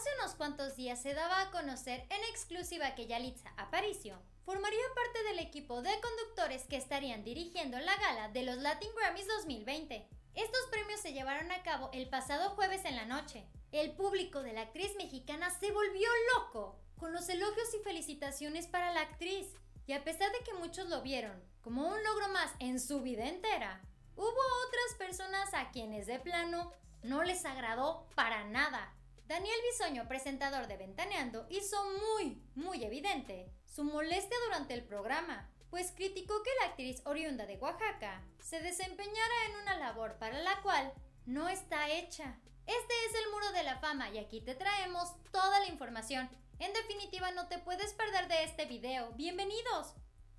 Hace unos cuantos días se daba a conocer en exclusiva que Yalitza Aparicio formaría parte del equipo de conductores que estarían dirigiendo la gala de los Latin Grammys 2020. Estos premios se llevaron a cabo el pasado jueves en la noche. El público de la actriz mexicana se volvió loco con los elogios y felicitaciones para la actriz. Y a pesar de que muchos lo vieron como un logro más en su vida entera, hubo otras personas a quienes de plano no les agradó para nada. Daniel Bisoño, presentador de Ventaneando, hizo muy, muy evidente su molestia durante el programa, pues criticó que la actriz oriunda de Oaxaca se desempeñara en una labor para la cual no está hecha. Este es el muro de la fama y aquí te traemos toda la información. En definitiva, no te puedes perder de este video. ¡Bienvenidos!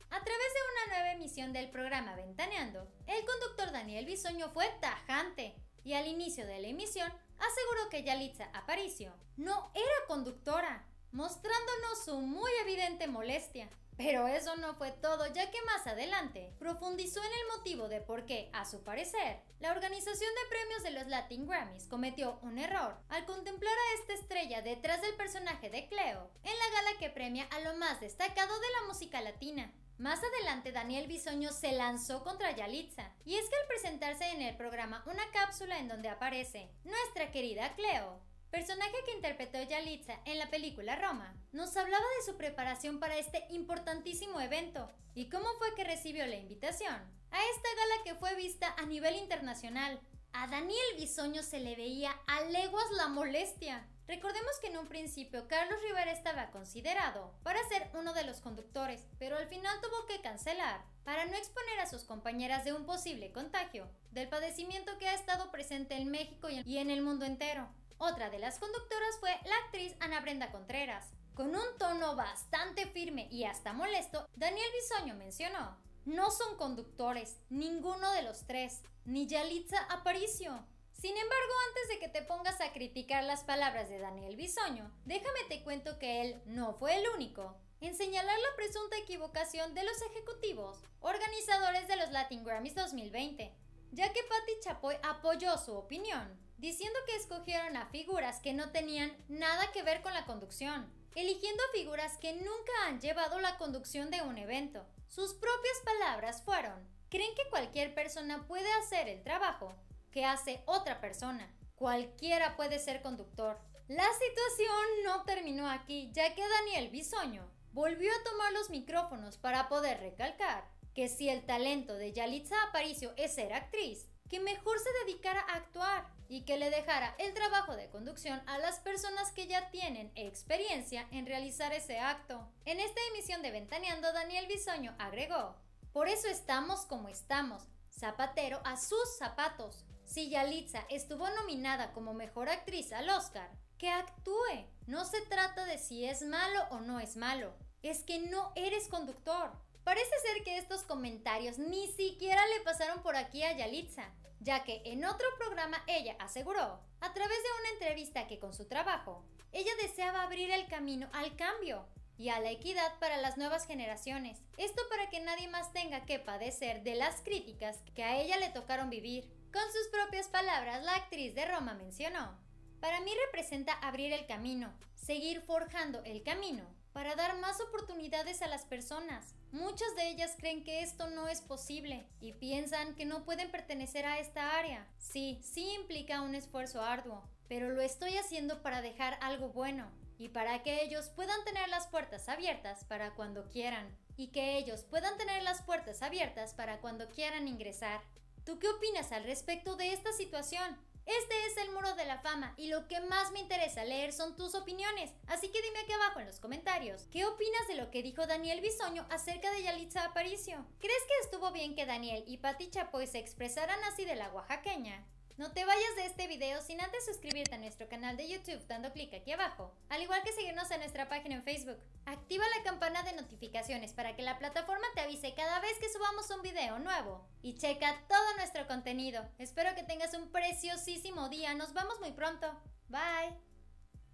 A través de una nueva emisión del programa Ventaneando, el conductor Daniel Bisoño fue tajante y al inicio de la emisión aseguró que Yalitza Aparicio no era conductora, mostrándonos su muy evidente molestia. Pero eso no fue todo, ya que más adelante profundizó en el motivo de por qué, a su parecer, la organización de premios de los Latin Grammys cometió un error al contemplar a esta estrella detrás del personaje de Cleo en la gala que premia a lo más destacado de la música latina. Más adelante Daniel Bisoño se lanzó contra Yalitza, y es que al presentarse en el programa una cápsula en donde aparece nuestra querida Cleo, personaje que interpretó Yalitza en la película Roma, nos hablaba de su preparación para este importantísimo evento y cómo fue que recibió la invitación a esta gala que fue vista a nivel internacional. A Daniel Bisoño se le veía a leguas la molestia Recordemos que en un principio Carlos Rivera estaba considerado para ser uno de los conductores, pero al final tuvo que cancelar para no exponer a sus compañeras de un posible contagio del padecimiento que ha estado presente en México y en el mundo entero. Otra de las conductoras fue la actriz Ana Brenda Contreras. Con un tono bastante firme y hasta molesto, Daniel Bisoño mencionó, no son conductores, ninguno de los tres, ni Yalitza Aparicio, sin embargo, antes de que te pongas a criticar las palabras de Daniel Bisoño, déjame te cuento que él no fue el único en señalar la presunta equivocación de los ejecutivos, organizadores de los Latin Grammys 2020, ya que Patti Chapoy apoyó su opinión, diciendo que escogieron a figuras que no tenían nada que ver con la conducción, eligiendo figuras que nunca han llevado la conducción de un evento. Sus propias palabras fueron, creen que cualquier persona puede hacer el trabajo, que hace otra persona. Cualquiera puede ser conductor. La situación no terminó aquí, ya que Daniel Bisoño volvió a tomar los micrófonos para poder recalcar que si el talento de Yalitza Aparicio es ser actriz, que mejor se dedicara a actuar y que le dejara el trabajo de conducción a las personas que ya tienen experiencia en realizar ese acto. En esta emisión de Ventaneando, Daniel Bisoño agregó, Por eso estamos como estamos, zapatero a sus zapatos, si Yalitza estuvo nominada como mejor actriz al Oscar, que actúe. No se trata de si es malo o no es malo. Es que no eres conductor. Parece ser que estos comentarios ni siquiera le pasaron por aquí a Yalitza, ya que en otro programa ella aseguró, a través de una entrevista que con su trabajo, ella deseaba abrir el camino al cambio y a la equidad para las nuevas generaciones. Esto para que nadie más tenga que padecer de las críticas que a ella le tocaron vivir. Con sus propias palabras, la actriz de Roma mencionó, Para mí representa abrir el camino, seguir forjando el camino, para dar más oportunidades a las personas. Muchas de ellas creen que esto no es posible y piensan que no pueden pertenecer a esta área. Sí, sí implica un esfuerzo arduo, pero lo estoy haciendo para dejar algo bueno y para que ellos puedan tener las puertas abiertas para cuando quieran y que ellos puedan tener las puertas abiertas para cuando quieran ingresar. ¿Tú qué opinas al respecto de esta situación? Este es el muro de la fama y lo que más me interesa leer son tus opiniones, así que dime aquí abajo en los comentarios, ¿qué opinas de lo que dijo Daniel Bisoño acerca de Yalitza Aparicio? ¿Crees que estuvo bien que Daniel y Pati Chapoy se expresaran así de la oaxaqueña? No te vayas de este video sin antes suscribirte a nuestro canal de YouTube dando clic aquí abajo, al igual que seguirnos en nuestra página en Facebook. Activa la campana de notificaciones para que la plataforma te avise cada vez que subamos un video nuevo. Y checa todo nuestro contenido. Espero que tengas un preciosísimo día. Nos vemos muy pronto. Bye.